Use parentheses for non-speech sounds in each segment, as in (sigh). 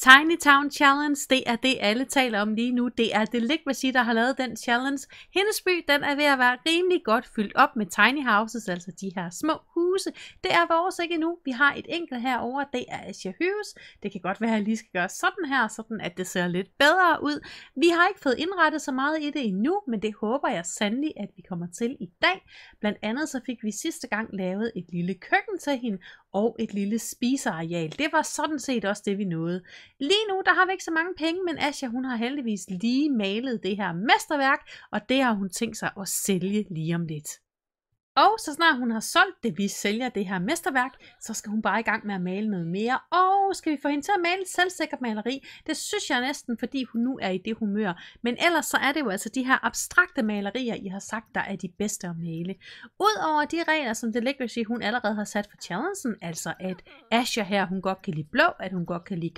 Tiny Town Challenge, det er det, alle taler om lige nu. Det er Deligvacy, der har lavet den challenge. Hendes by, den er ved at være rimelig godt fyldt op med tiny houses, altså de her små huse. Det er vores ikke endnu. Vi har et enkelt herovre, det er Asia Hughes. Det kan godt være, at jeg lige skal gøre sådan her, sådan at det ser lidt bedre ud. Vi har ikke fået indrettet så meget i det endnu, men det håber jeg sandelig, at vi kommer til i dag. Blandt andet så fik vi sidste gang lavet et lille køkken til hende og et lille spiseareal. Det var sådan set også det, vi nåede. Lige nu, der har vi ikke så mange penge, men Asja, hun har heldigvis lige malet det her mesterværk, og det har hun tænkt sig at sælge lige om lidt. Og så snart hun har solgt det, vi sælger det her mesterværk, så skal hun bare i gang med at male noget mere. Og skal vi få hende til at male selvsikkert maleri? Det synes jeg næsten, fordi hun nu er i det humør. Men ellers så er det jo altså de her abstrakte malerier, I har sagt, der er de bedste at male. Udover de regler, som det Delicacy hun allerede har sat for challengen, altså at Asher her, hun godt kan lide blå, at hun godt kan lide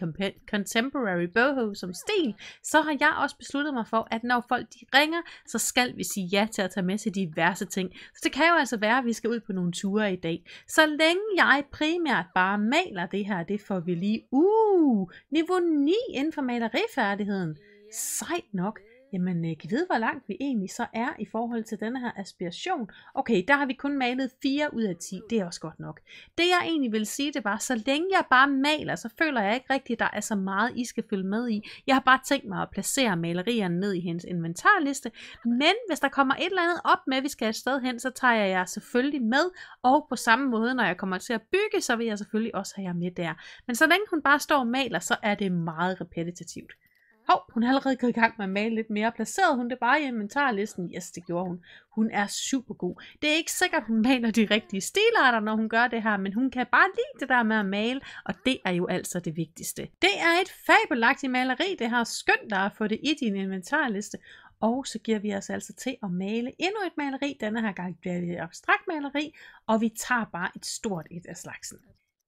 contemporary boho som stil, så har jeg også besluttet mig for, at når folk de ringer, så skal vi sige ja til at tage med til diverse ting. Så det kan jo altså altså være, at vi skal ud på nogle ture i dag. Så længe jeg primært bare maler det her, det får vi lige, uh, niveau 9 inden for malerifærdigheden. Sejt nok jamen øh, kan vide, hvor langt vi egentlig så er i forhold til denne her aspiration. Okay, der har vi kun malet 4 ud af 10, det er også godt nok. Det jeg egentlig vil sige, det var, så længe jeg bare maler, så føler jeg ikke rigtigt, at der er så meget, I skal følge med i. Jeg har bare tænkt mig at placere malerierne ned i hendes inventarliste, men hvis der kommer et eller andet op med, at vi skal et sted hen, så tager jeg jer selvfølgelig med, og på samme måde, når jeg kommer til at bygge, så vil jeg selvfølgelig også have jer med der. Men så længe hun bare står og maler, så er det meget repetitivt. Hov, hun har allerede gået i gang med at male lidt mere. Placerede hun det bare i inventarlisten? Yes, det gjorde hun. Hun er super god. Det er ikke sikkert, hun maler de rigtige stilarter, når hun gør det her, men hun kan bare lide det der med at male, og det er jo altså det vigtigste. Det er et fabelagtigt maleri, det her. Skønt dig at få det i din inventarliste. Og så giver vi os altså til at male endnu et maleri. Denne her gang bliver det et abstrakt maleri, og vi tager bare et stort et af slagsen.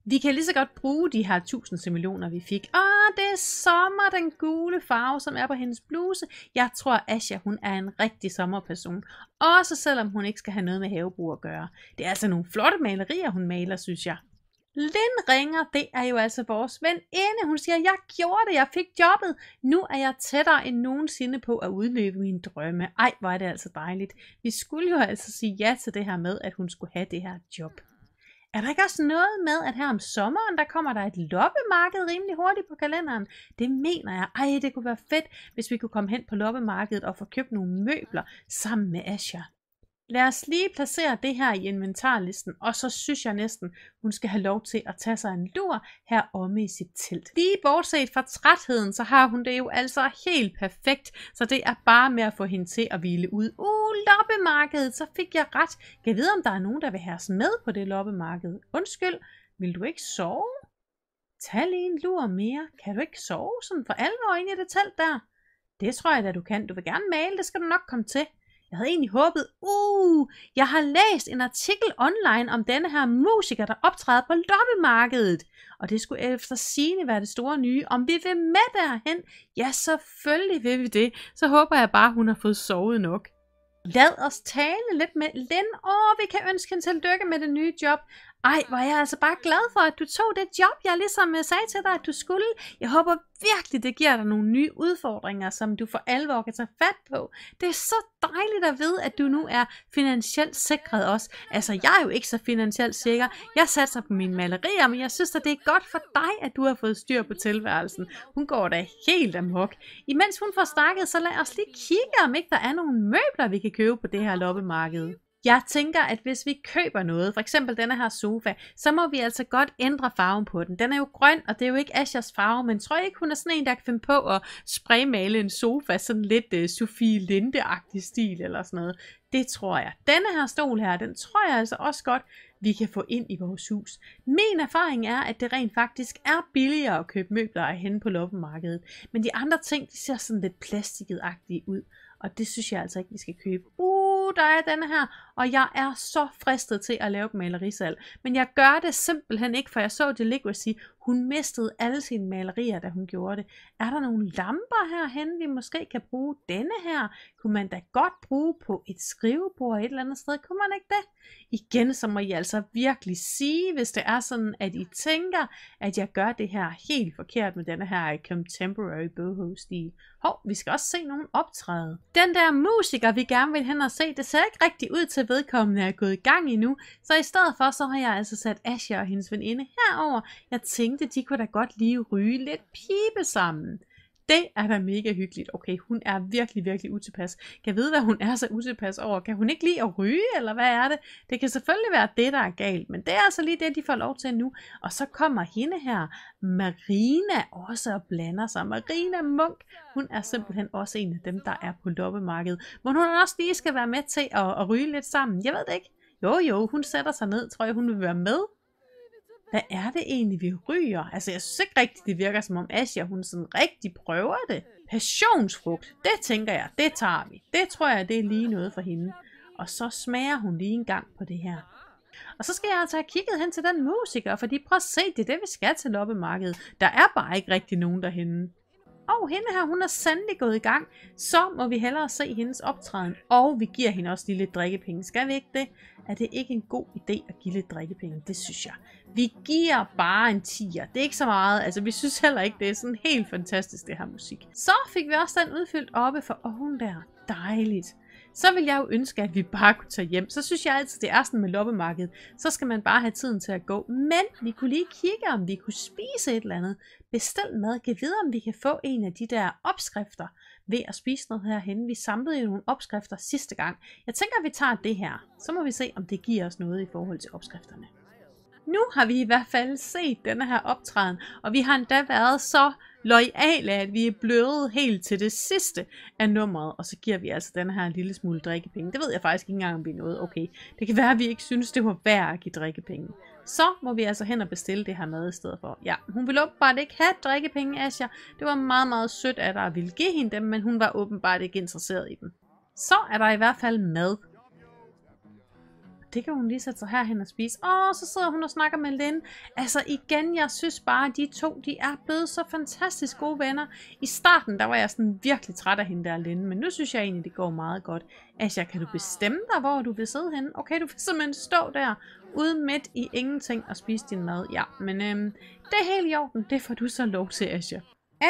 Vi kan lige så godt bruge de her tusindse millioner, vi fik. Åh, det er sommer, den gule farve, som er på hendes bluse. Jeg tror, Asja, hun er en rigtig sommerperson. Også selvom hun ikke skal have noget med havebrug at gøre. Det er altså nogle flotte malerier, hun maler, synes jeg. Lind ringer, det er jo altså vores veninde. Hun siger, jeg gjorde det, jeg fik jobbet. Nu er jeg tættere end nogensinde på at udløbe min drømme. Ej, hvor er det altså dejligt. Vi skulle jo altså sige ja til det her med, at hun skulle have det her job. Er der ikke også noget med, at her om sommeren, der kommer der et loppemarked rimelig hurtigt på kalenderen? Det mener jeg. Ej, det kunne være fedt, hvis vi kunne komme hen på loppemarkedet og få købt nogle møbler sammen med Asher. Lad os lige placere det her i inventarlisten, og så synes jeg næsten, hun skal have lov til at tage sig en lur her omme i sit telt. Lige bortset fra trætheden, så har hun det jo altså helt perfekt, så det er bare med at få hende til at hvile ud. Uh, loppemarkedet, så fik jeg ret. Jeg vide, om der er nogen, der vil have os med på det loppemarked. Undskyld, vil du ikke sove? Tag lige en lur mere. Kan du ikke sove sådan for alvor inde i det telt der? Det tror jeg da, du kan. Du vil gerne male, det skal du nok komme til. Jeg havde egentlig håbet, uh, jeg har læst en artikel online om denne her musiker, der optræder på loppemarkedet. Og det skulle efter sine være det store nye. Om vi vil med derhen? Ja, selvfølgelig vil vi det. Så håber jeg bare, hun har fået sovet nok. Lad os tale lidt med Len. Åh, vi kan ønske hende tillykke med det nye job. Ej, hvor er jeg altså bare glad for, at du tog det job, jeg ligesom øh, sagde til dig, at du skulle. Jeg håber virkelig, det giver dig nogle nye udfordringer, som du for alvor kan tage fat på. Det er så dejligt at vide, at du nu er finansielt sikret også. Altså, jeg er jo ikke så finansielt sikker. Jeg satser på mine malerier, men jeg synes at det er godt for dig, at du har fået styr på tilværelsen. Hun går da helt amok. Imens hun får snakket, så lad os lige kigge, om ikke der er nogle møbler, vi kan købe på det her loppemarked. Jeg tænker, at hvis vi køber noget, for eksempel denne her sofa, så må vi altså godt ændre farven på den. Den er jo grøn, og det er jo ikke Ashas farve, men tror jeg ikke, hun er sådan en, der kan finde på at spraymale en sofa sådan lidt uh, øh, Sofie linde stil eller sådan noget. Det tror jeg. Denne her stol her, den tror jeg altså også godt, vi kan få ind i vores hus. Min erfaring er, at det rent faktisk er billigere at købe møbler af hen på loppemarkedet, men de andre ting, de ser sådan lidt plastikket ud, og det synes jeg altså ikke, vi skal købe. Uh, der er denne her og jeg er så fristet til at lave et malerisalg. Men jeg gør det simpelthen ikke, for jeg så Delicacy, hun mistede alle sine malerier, da hun gjorde det. Er der nogle lamper herhen, vi måske kan bruge denne her? Kunne man da godt bruge på et skrivebord et eller andet sted? Kunne man ikke det? Igen, så må I altså virkelig sige, hvis det er sådan, at I tænker, at jeg gør det her helt forkert med denne her contemporary boho-stil. Hov, vi skal også se nogen optræde. Den der musiker, vi gerne vil hen og se, det ser ikke rigtig ud til til vedkommende er gået i gang endnu, så i stedet for, så har jeg altså sat Asja og hendes veninde herover. Jeg tænkte, de kunne da godt lige ryge lidt pibe sammen. Det er da mega hyggeligt. Okay, hun er virkelig, virkelig utilpas. Kan jeg vide, hvad hun er så utilpas over? Kan hun ikke lide at ryge, eller hvad er det? Det kan selvfølgelig være det, der er galt, men det er altså lige det, de får lov til nu. Og så kommer hende her, Marina, også og blander sig. Marina Munk, hun er simpelthen også en af dem, der er på loppemarkedet. Men hun også lige skal være med til at, at ryge lidt sammen. Jeg ved det ikke. Jo, jo, hun sætter sig ned. Tror jeg, hun vil være med? hvad er det egentlig, vi ryger? Altså, jeg synes ikke rigtigt, det virker som om Asia, hun sådan rigtig prøver det. Passionsfrugt, det tænker jeg, det tager vi. Det tror jeg, det er lige noget for hende. Og så smager hun lige en gang på det her. Og så skal jeg altså have kigget hen til den musiker, fordi prøv at se, det er det, vi skal til loppemarkedet. Der er bare ikke rigtig nogen derhenne. Og hende her, hun er sandelig gået i gang. Så må vi hellere se hendes optræden. Og vi giver hende også lige lidt drikkepenge. Skal vi ikke det? Er det ikke en god idé at give lidt drikkepenge? Det synes jeg vi giver bare en tiger. Det er ikke så meget. Altså, vi synes heller ikke, det er sådan helt fantastisk, det her musik. Så fik vi også den udfyldt oppe for oven der. Dejligt. Så vil jeg jo ønske, at vi bare kunne tage hjem. Så synes jeg altid, det er sådan med loppemarkedet. Så skal man bare have tiden til at gå. Men vi kunne lige kigge, om vi kunne spise et eller andet. Bestil mad. Giv videre, om vi kan få en af de der opskrifter ved at spise noget herhen. Vi samlede jo nogle opskrifter sidste gang. Jeg tænker, at vi tager det her. Så må vi se, om det giver os noget i forhold til opskrifterne nu har vi i hvert fald set denne her optræden, og vi har endda været så lojale, at vi er blevet helt til det sidste af nummeret, og så giver vi altså den her lille smule drikkepenge. Det ved jeg faktisk ikke engang, om vi nåede. Okay, det kan være, at vi ikke synes, det var værd at give drikkepenge. Så må vi altså hen og bestille det her mad i stedet for. Ja, hun ville åbenbart ikke have drikkepenge, Asja. Det var meget, meget sødt af dig at ville give hende dem, men hun var åbenbart ikke interesseret i dem. Så er der i hvert fald mad det kan hun lige sætte sig herhen og spise. Åh, så sidder hun og snakker med Lynn. Altså igen, jeg synes bare, at de to, de er blevet så fantastisk gode venner. I starten, der var jeg sådan virkelig træt af hende der Lynn, men nu synes jeg egentlig, det går meget godt. Asja, altså, kan du bestemme dig, hvor du vil sidde henne? Okay, du vil simpelthen stå der, ude midt i ingenting og spise din mad. Ja, men øhm, det er helt i orden, det får du så lov til, Asja.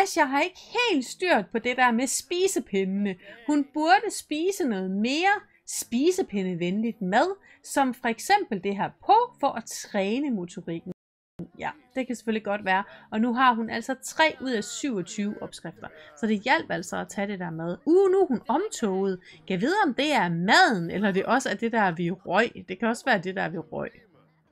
Asja har ikke helt styrt på det der med spisepindene. Hun burde spise noget mere, spisepindevenligt mad, som for eksempel det her på, for at træne motorikken. Ja, det kan selvfølgelig godt være. Og nu har hun altså 3 ud af 27 opskrifter. Så det hjalp altså at tage det der mad. Uh, nu er hun omtoget. Kan vide, om det er maden, eller det også er det der, vi røg. Det kan også være det der, vi røg.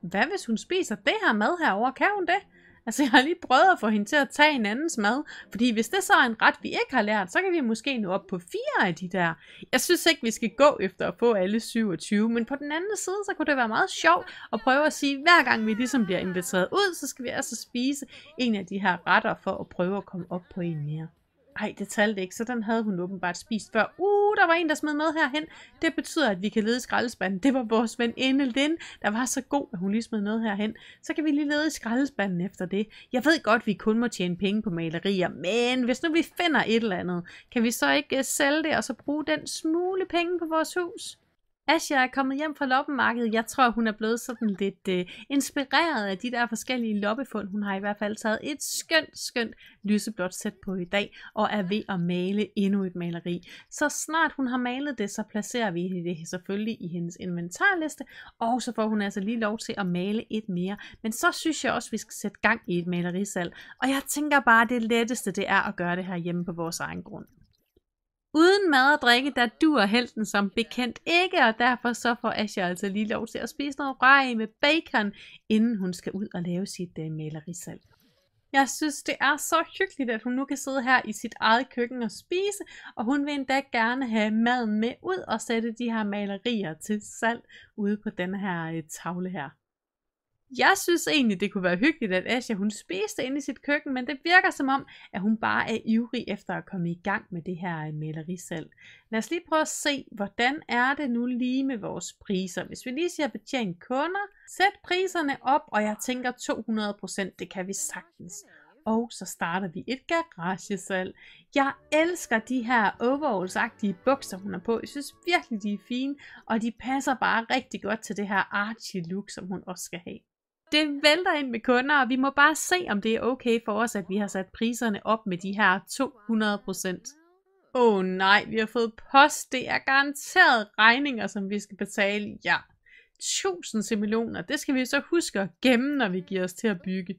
Hvad hvis hun spiser det her mad herover? Kan hun det? Altså, jeg har lige prøvet at få hende til at tage en andens mad, fordi hvis det så er en ret, vi ikke har lært, så kan vi måske nå op på fire af de der. Jeg synes ikke, vi skal gå efter at få alle 27, men på den anden side, så kunne det være meget sjovt at prøve at sige, at hver gang vi ligesom bliver inviteret ud, så skal vi altså spise en af de her retter for at prøve at komme op på en mere. Ej, det talte ikke, så den havde hun åbenbart spist før. Uh, der var en, der smed med herhen. Det betyder, at vi kan lede skraldespanden. Det var vores ven Lin, der var så god, at hun lige smed noget herhen. Så kan vi lige lede skraldespanden efter det. Jeg ved godt, at vi kun må tjene penge på malerier, men hvis nu vi finder et eller andet, kan vi så ikke øh, sælge det og så bruge den smule penge på vores hus? Asja er kommet hjem fra loppemarkedet. Jeg tror, hun er blevet sådan lidt øh, inspireret af de der forskellige loppefund. Hun har i hvert fald taget et skønt, skønt lyseblåt sæt på i dag, og er ved at male endnu et maleri. Så snart hun har malet det, så placerer vi det selvfølgelig i hendes inventarliste, og så får hun altså lige lov til at male et mere. Men så synes jeg også, vi skal sætte gang i et malerisal. Og jeg tænker bare, at det letteste det er at gøre det her hjemme på vores egen grund. Uden mad og drikke, der duer helten som bekendt ikke, og derfor så får Asha altså lige lov til at spise noget rej med bacon, inden hun skal ud og lave sit øh, malerisalg. Jeg synes, det er så hyggeligt, at hun nu kan sidde her i sit eget køkken og spise, og hun vil endda gerne have maden med ud og sætte de her malerier til salg ude på den her uh, tavle her jeg synes egentlig, det kunne være hyggeligt, at Asja hun spiste inde i sit køkken, men det virker som om, at hun bare er ivrig efter at komme i gang med det her øh, malerisalg. Lad os lige prøve at se, hvordan er det nu lige med vores priser. Hvis vi lige siger betjene kunder, sæt priserne op, og jeg tænker 200%, det kan vi sagtens. Og så starter vi et garagesalg. Jeg elsker de her overallsagtige bukser, hun har på. Jeg synes virkelig, de er fine, og de passer bare rigtig godt til det her Archie-look, som hun også skal have det vælter ind med kunder, og vi må bare se, om det er okay for os, at vi har sat priserne op med de her 200%. Åh oh, nej, vi har fået post. Det er garanteret regninger, som vi skal betale. Ja, tusind millioner. Det skal vi så huske at gemme, når vi giver os til at bygge.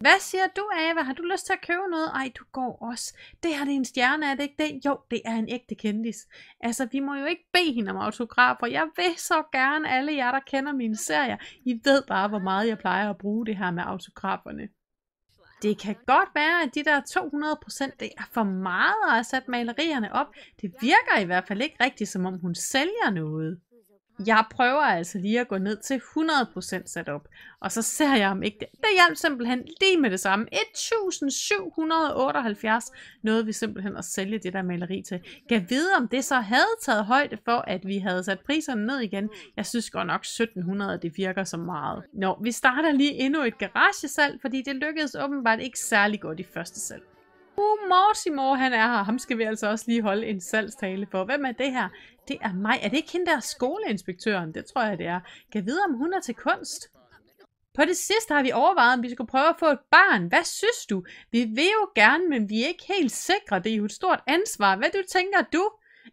Hvad siger du, Ava? Har du lyst til at købe noget? Ej, du går også. Det her det er en stjerne, er det ikke det? Jo, det er en ægte kendis. Altså, vi må jo ikke bede hende om autografer. Jeg vil så gerne alle jer, der kender mine serier. I ved bare, hvor meget jeg plejer at bruge det her med autograferne. Det kan godt være, at de der 200% det er for meget at have sat malerierne op. Det virker i hvert fald ikke rigtigt, som om hun sælger noget jeg prøver altså lige at gå ned til 100% setup, og så ser jeg om ikke det. Det hjalp simpelthen lige med det samme. 1778 nåede vi simpelthen at sælge det der maleri til. Kan vide, om det så havde taget højde for, at vi havde sat priserne ned igen. Jeg synes godt nok 1700, det virker så meget. Nå, vi starter lige endnu et garagesalg, fordi det lykkedes åbenbart ikke særlig godt i første salg. Uh, Morsimo, han er her. Ham skal vi altså også lige holde en salgstale for. Hvem er det her? Det er mig. Er det ikke hende der skoleinspektøren? Det tror jeg, det er. Kan vide, om hun er til kunst? På det sidste har vi overvejet, om vi skulle prøve at få et barn. Hvad synes du? Vi vil jo gerne, men vi er ikke helt sikre. Det er jo et stort ansvar. Hvad du tænker du?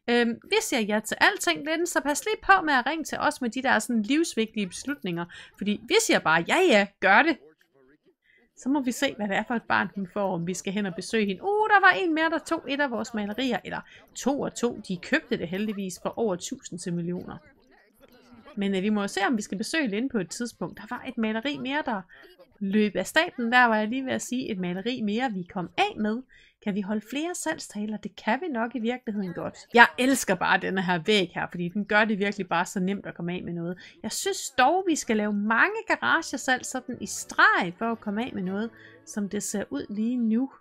Øhm, hvis jeg ja til alting, Linde, så pas lige på med at ringe til os med de der sådan livsvigtige beslutninger. Fordi vi siger bare, ja ja, gør det. Så må vi se, hvad det er for et barn, hun får, om vi skal hen og besøge hende. Uh, der var en mere, der tog et af vores malerier. Eller to og to. De købte det heldigvis for over 1000 til millioner. Men øh, vi må jo se, om vi skal besøge Linde på et tidspunkt. Der var et maleri mere, der løb af staten. Der var jeg lige ved at sige et maleri mere, vi kom af med. Kan vi holde flere salgstaler? Det kan vi nok i virkeligheden godt. Jeg elsker bare denne her væg her, fordi den gør det virkelig bare så nemt at komme af med noget. Jeg synes dog, vi skal lave mange garagesalg sådan i streg for at komme af med noget, som det ser ud lige nu.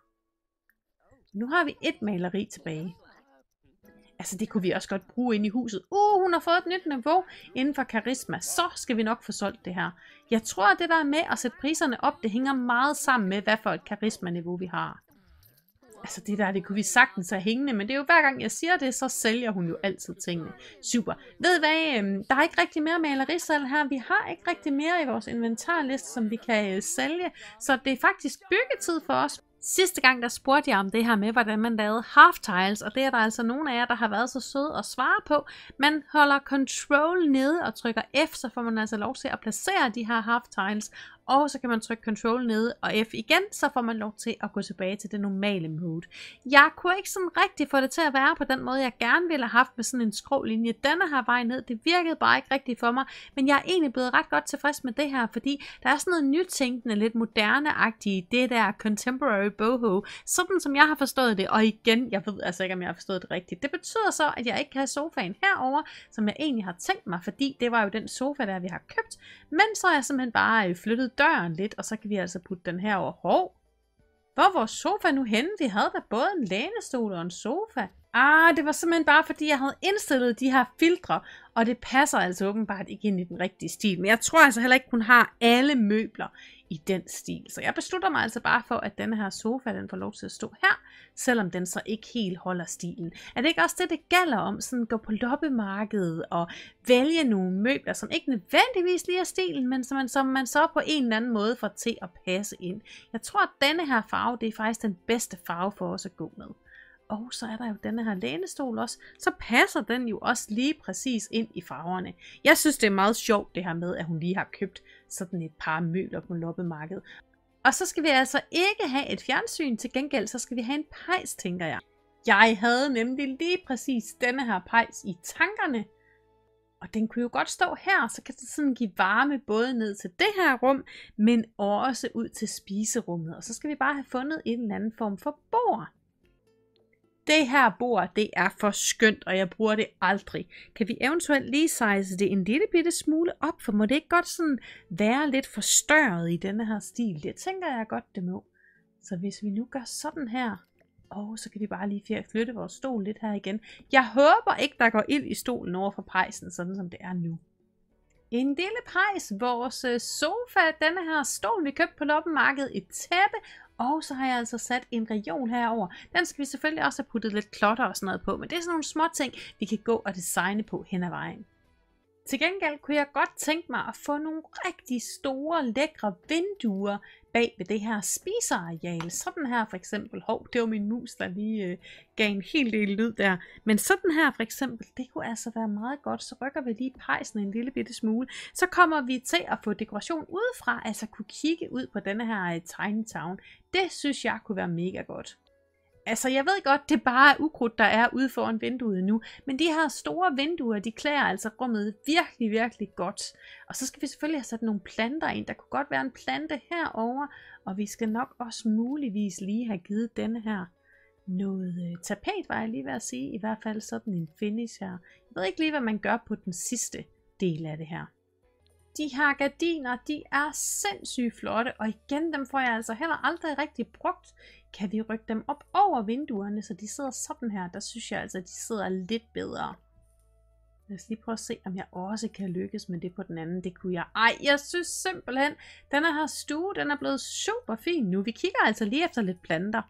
Nu har vi et maleri tilbage. Altså, det kunne vi også godt bruge ind i huset. Uh, hun har fået et nyt niveau inden for karisma. Så skal vi nok få solgt det her. Jeg tror, at det der med at sætte priserne op, det hænger meget sammen med, hvad for et karisma-niveau vi har altså det der, det kunne vi sagtens have hængende, men det er jo hver gang jeg siger det, så sælger hun jo altid tingene. Super. Ved I hvad, øhm, der er ikke rigtig mere malerisal her, vi har ikke rigtig mere i vores inventarliste, som vi kan øh, sælge, så det er faktisk byggetid for os. Sidste gang der spurgte jeg om det her med, hvordan man lavede half tiles, og det er der altså nogle af jer, der har været så søde at svare på. Man holder control nede og trykker F, så får man altså lov til at placere de her half tiles, og så kan man trykke Control nede og F igen, så får man lov til at gå tilbage til det normale mode. Jeg kunne ikke sådan rigtig få det til at være på den måde, jeg gerne ville have haft med sådan en skrålinje denne her vej ned. Det virkede bare ikke rigtigt for mig, men jeg er egentlig blevet ret godt tilfreds med det her, fordi der er sådan noget nytænkende, lidt moderne-agtigt, det der contemporary boho, sådan som jeg har forstået det, og igen, jeg ved altså ikke, om jeg har forstået det rigtigt. Det betyder så, at jeg ikke kan have sofaen herover, som jeg egentlig har tænkt mig, fordi det var jo den sofa, der vi har købt, men så er jeg simpelthen bare øh, flyttet døren lidt, og så kan vi altså putte den her over. Hov, hvor er vores sofa nu henne? Vi havde da både en lænestol og en sofa. Ah, det var simpelthen bare fordi, jeg havde indstillet de her filtre, og det passer altså åbenbart ikke ind i den rigtige stil. Men jeg tror altså heller ikke, hun har alle møbler i den stil. Så jeg beslutter mig altså bare for, at denne her sofa, den får lov til at stå her, selvom den så ikke helt holder stilen. Er det ikke også det, det gælder om, sådan gå på loppemarkedet og vælge nogle møbler, som ikke nødvendigvis lige er stilen, men som man, som man så på en eller anden måde får til at passe ind. Jeg tror, at denne her farve, det er faktisk den bedste farve for os at gå med. Og så er der jo denne her lænestol også, så passer den jo også lige præcis ind i farverne. Jeg synes, det er meget sjovt det her med, at hun lige har købt sådan et par møbler på loppemarkedet. Og så skal vi altså ikke have et fjernsyn, til gengæld så skal vi have en pejs, tænker jeg. Jeg havde nemlig lige præcis denne her pejs i tankerne, og den kunne jo godt stå her, så kan den sådan give varme både ned til det her rum, men også ud til spiserummet. Og så skal vi bare have fundet en eller anden form for bord det her bord, det er for skønt, og jeg bruger det aldrig. Kan vi eventuelt lige size det en lille bitte smule op, for må det ikke godt sådan være lidt forstørret i denne her stil? Det tænker jeg godt, det må. Så hvis vi nu gør sådan her, og oh, så kan vi bare lige flytte vores stol lidt her igen. Jeg håber ikke, der går ild i stolen over for pejsen, sådan som det er nu. En lille pejs, vores øh, sofa, denne her stol, vi købte på loppemarkedet, et tæppe og så har jeg altså sat en reol herover. Den skal vi selvfølgelig også have puttet lidt klotter og sådan noget på, men det er sådan nogle små ting, vi kan gå og designe på hen ad vejen. Til gengæld kunne jeg godt tænke mig at få nogle rigtig store, lækre vinduer, bag ved det her spiseareal. Sådan her for eksempel. Hov, det var min mus, der lige øh, gav en hel del lyd der. Men sådan her for eksempel, det kunne altså være meget godt. Så rykker vi lige pejsen en lille bitte smule. Så kommer vi til at få dekoration udefra, altså kunne kigge ud på denne her øh, Tiny Town. Det synes jeg kunne være mega godt. Altså, jeg ved godt, det bare er ukrudt, der er ude foran vinduet nu, men de her store vinduer, de klæder altså rummet virkelig, virkelig godt. Og så skal vi selvfølgelig have sat nogle planter ind. Der kunne godt være en plante herover, og vi skal nok også muligvis lige have givet den her noget øh, tapet, var jeg lige ved at sige. I hvert fald sådan en finish her. Jeg ved ikke lige, hvad man gør på den sidste del af det her. De her gardiner, de er sindssygt flotte, og igen, dem får jeg altså heller aldrig rigtig brugt. Kan vi rykke dem op over vinduerne, så de sidder sådan her? Der synes jeg altså, at de sidder lidt bedre. Lad os lige prøve at se, om jeg også kan lykkes med det på den anden. Det kunne jeg. Ej, jeg synes simpelthen, den her stue, den er blevet super fin nu. Vi kigger altså lige efter lidt planter.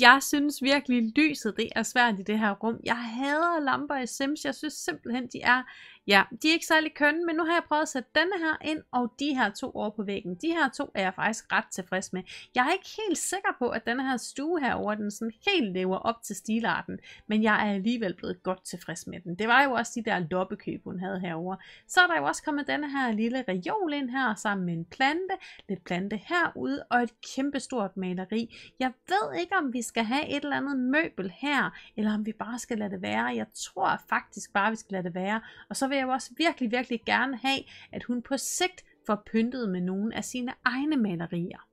Jeg synes virkelig, lyset det er svært i det her rum. Jeg hader lamper i Sims. Jeg synes simpelthen, de er Ja, de er ikke særlig kønne, men nu har jeg prøvet at sætte denne her ind, og de her to over på væggen. De her to er jeg faktisk ret tilfreds med. Jeg er ikke helt sikker på, at denne her stue herover den sådan helt lever op til stilarten, men jeg er alligevel blevet godt tilfreds med den. Det var jo også de der loppekøb, hun havde herover. Så er der jo også kommet denne her lille reol ind her, sammen med en plante, lidt plante herude, og et kæmpestort maleri. Jeg ved ikke, om vi skal have et eller andet møbel her, eller om vi bare skal lade det være. Jeg tror faktisk bare, vi skal lade det være, og så vil jeg jo også virkelig, virkelig gerne have, at hun på sigt får pyntet med nogle af sine egne malerier.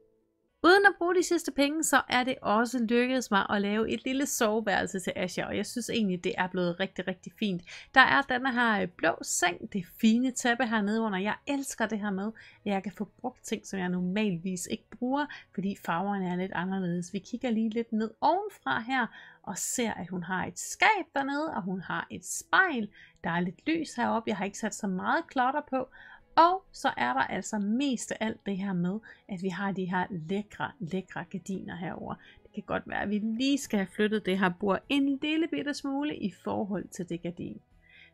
Uden at bruge de sidste penge, så er det også lykkedes mig at lave et lille soveværelse til Asha, og jeg synes egentlig, det er blevet rigtig, rigtig fint. Der er denne her øh, blå seng, det fine tæppe hernede under. Jeg elsker det her med, at jeg kan få brugt ting, som jeg normalvis ikke bruger, fordi farverne er lidt anderledes. Vi kigger lige lidt ned ovenfra her, og ser, at hun har et skab dernede, og hun har et spejl. Der er lidt lys heroppe, jeg har ikke sat så meget klotter på, og så er der altså mest af alt det her med, at vi har de her lækre, lækre gardiner herover. Det kan godt være, at vi lige skal have flyttet det her bord en lille bitte smule i forhold til det gardin.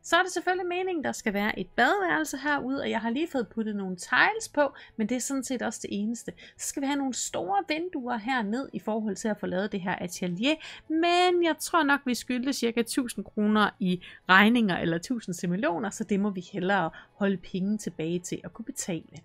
Så er det selvfølgelig meningen, der skal være et badeværelse herude, og jeg har lige fået puttet nogle tiles på, men det er sådan set også det eneste. Så skal vi have nogle store vinduer herned i forhold til at få lavet det her atelier, men jeg tror nok, vi skylder cirka 1000 kroner i regninger eller 1000 simulioner, så det må vi hellere holde penge tilbage til at kunne betale.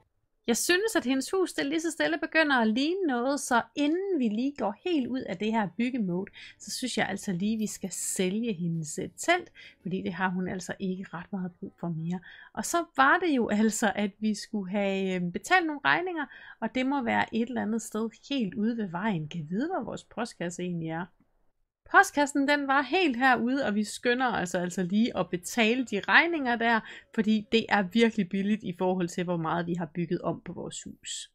Jeg synes, at hendes hus det lige så stille begynder at ligne noget, så inden vi lige går helt ud af det her byggemode, så synes jeg altså lige, at vi skal sælge hendes øh, telt, fordi det har hun altså ikke ret meget brug for mere. Og så var det jo (laughs) altså, at vi skulle have øh, betalt nogle regninger, og det må være et eller andet sted helt ude ved vejen. Kan vide, hvor vores postkasse egentlig er postkassen den var helt herude, og vi skynder os altså lige at betale de regninger der, fordi det er virkelig billigt i forhold til, hvor meget vi har bygget om på vores hus.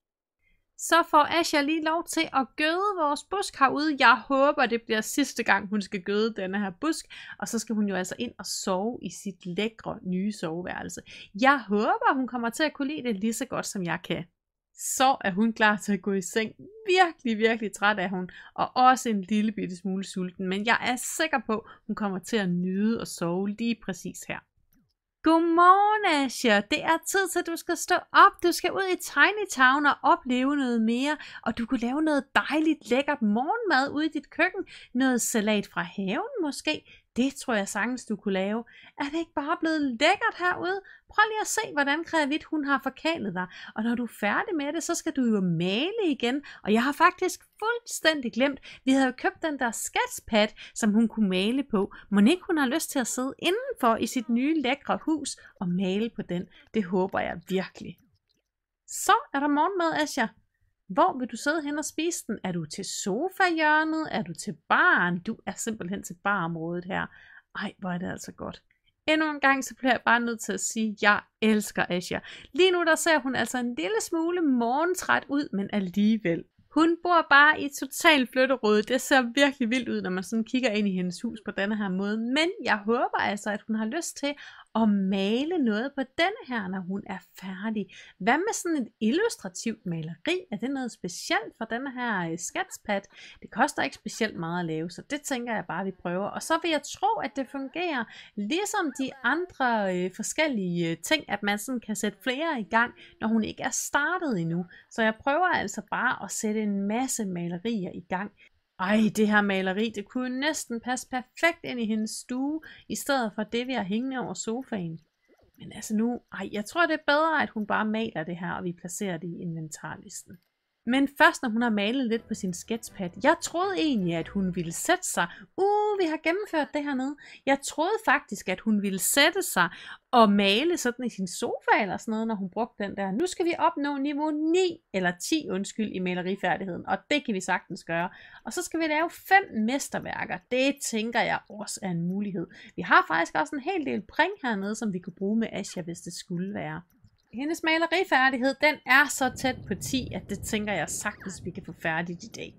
Så får Asha lige lov til at gøde vores busk herude. Jeg håber, det bliver sidste gang, hun skal gøde denne her busk. Og så skal hun jo altså ind og sove i sit lækre nye soveværelse. Jeg håber, hun kommer til at kunne lide det lige så godt, som jeg kan så er hun klar til at gå i seng. Virkelig, virkelig træt er hun, og også en lille bitte smule sulten, men jeg er sikker på, hun kommer til at nyde og sove lige præcis her. Godmorgen, Asha. Det er tid til, at du skal stå op. Du skal ud i Tiny Town og opleve noget mere. Og du kunne lave noget dejligt lækkert morgenmad ude i dit køkken. Noget salat fra haven måske det tror jeg sagtens, du kunne lave. Er det ikke bare blevet lækkert herude? Prøv lige at se, hvordan Krævit hun har forkalet dig. Og når du er færdig med det, så skal du jo male igen. Og jeg har faktisk fuldstændig glemt, vi havde jo købt den der skatspad, som hun kunne male på. Må ikke hun har lyst til at sidde indenfor i sit nye lækre hus og male på den? Det håber jeg virkelig. Så er der morgenmad, Asja. Hvor vil du sidde hen og spise den? Er du til sofa-hjørnet? Er du til baren? Du er simpelthen til barområdet her. Ej, hvor er det altså godt. Endnu en gang, så bliver jeg bare nødt til at sige, at jeg elsker Asia. Lige nu der ser hun altså en lille smule morgentræt ud, men alligevel. Hun bor bare i total flytterøde. Det ser virkelig vildt ud, når man sådan kigger ind i hendes hus på denne her måde. Men jeg håber altså, at hun har lyst til at male noget på den her, når hun er færdig. Hvad med sådan et illustrativt maleri? Er det noget specielt for den her øh, skatspad? Det koster ikke specielt meget at lave, så det tænker jeg bare, vi prøver. Og så vil jeg tro, at det fungerer ligesom de andre øh, forskellige øh, ting, at man sådan kan sætte flere i gang, når hun ikke er startet endnu. Så jeg prøver altså bare at sætte en masse malerier i gang. Ej, det her maleri, det kunne næsten passe perfekt ind i hendes stue, i stedet for det, vi har hængende over sofaen. Men altså nu, ej, jeg tror det er bedre, at hun bare maler det her, og vi placerer det i inventarlisten. Men først når hun har malet lidt på sin sketchpad. Jeg troede egentlig, at hun ville sætte sig. Uh, vi har gennemført det hernede. Jeg troede faktisk, at hun ville sætte sig og male sådan i sin sofa eller sådan noget, når hun brugte den der. Nu skal vi opnå niveau 9 eller 10, undskyld, i malerifærdigheden, og det kan vi sagtens gøre. Og så skal vi lave fem mesterværker. Det tænker jeg også er en mulighed. Vi har faktisk også en hel del pring hernede, som vi kunne bruge med Asia, hvis det skulle være. Hendes malerifærdighed, den er så tæt på 10, at det tænker jeg sagtens, vi kan få færdigt i dag.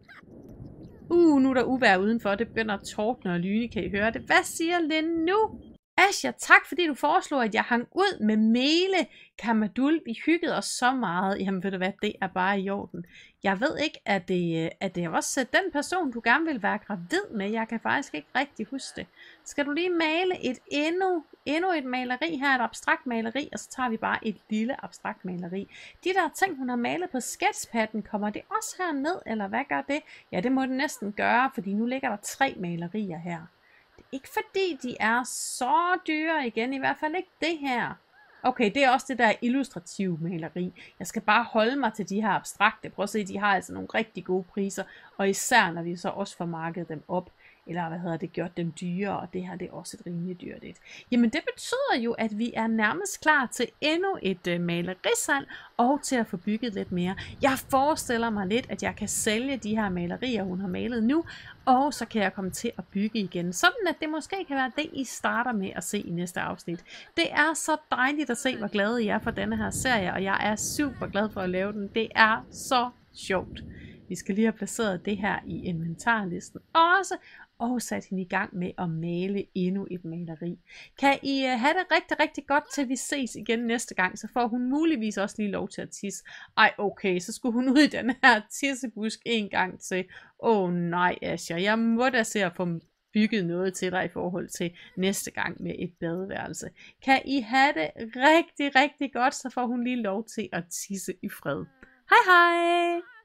Uh, nu er der uvær udenfor. Det begynder at tordne og lyne, kan I høre det. Hvad siger Linde nu? Asja, tak fordi du foreslog, at jeg hang ud med Mele Kamadul. Vi hyggede os så meget. Jamen ved du hvad, det er bare i orden. Jeg ved ikke, at det, øh, at det er også øh, den person, du gerne vil være gravid med. Jeg kan faktisk ikke rigtig huske det. Skal du lige male et endnu, endnu et maleri her, et abstrakt maleri, og så tager vi bare et lille abstrakt maleri. De der ting, hun har malet på sketchpadden, kommer det også her ned, eller hvad gør det? Ja, det må det næsten gøre, fordi nu ligger der tre malerier her. Ikke fordi de er så dyre igen, i hvert fald ikke det her. Okay, det er også det der illustrative maleri. Jeg skal bare holde mig til de her abstrakte. Prøv at se, de har altså nogle rigtig gode priser, og især når vi så også får markedet dem op eller hvad hedder det, gjort dem dyre, og det her det er også et rimelig dyrt et. Jamen det betyder jo, at vi er nærmest klar til endnu et øh, malerisal, og til at få bygget lidt mere. Jeg forestiller mig lidt, at jeg kan sælge de her malerier, hun har malet nu, og så kan jeg komme til at bygge igen. Sådan at det måske kan være det, I starter med at se i næste afsnit. Det er så dejligt at se, hvor glade I er for denne her serie, og jeg er super glad for at lave den. Det er så sjovt. Vi skal lige have placeret det her i inventarlisten også, og satte hende i gang med at male endnu et maleri. Kan I øh, have det rigtig, rigtig godt, til vi ses igen næste gang, så får hun muligvis også lige lov til at tisse. Ej, okay, så skulle hun (laughs) ud i den her tissebusk en gang til. Åh oh, nej, Asger, jeg må da se at få bygget noget til dig i forhold til næste gang med et badeværelse. Kan I have det rigtig, rigtig godt, så får hun lige lov til at tisse i fred. Hej hej!